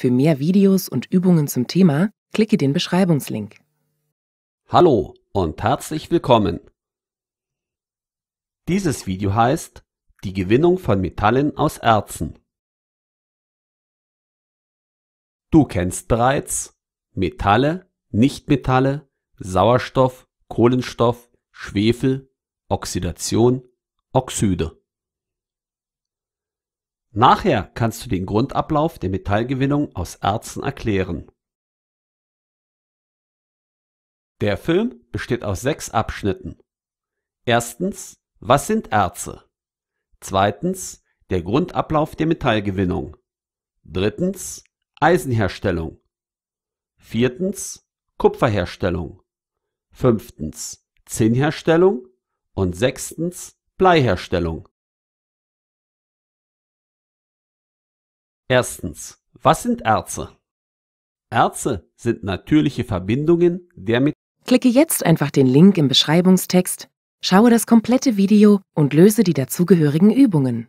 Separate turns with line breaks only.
Für mehr Videos und Übungen zum Thema klicke den Beschreibungslink.
Hallo und herzlich willkommen. Dieses Video heißt Die Gewinnung von Metallen aus Erzen. Du kennst bereits Metalle, Nichtmetalle, Sauerstoff, Kohlenstoff, Schwefel, Oxidation, Oxide. Nachher kannst du den Grundablauf der Metallgewinnung aus Erzen erklären. Der Film besteht aus sechs Abschnitten. Erstens, was sind Erze? Zweitens, der Grundablauf der Metallgewinnung. Drittens, Eisenherstellung. Viertens, Kupferherstellung. Fünftens, Zinnherstellung. Und sechstens, Bleiherstellung.
Erstens. Was
sind Erze? Erze sind natürliche Verbindungen der mit.
Klicke jetzt einfach den Link im Beschreibungstext, schaue das komplette Video und löse die
dazugehörigen Übungen.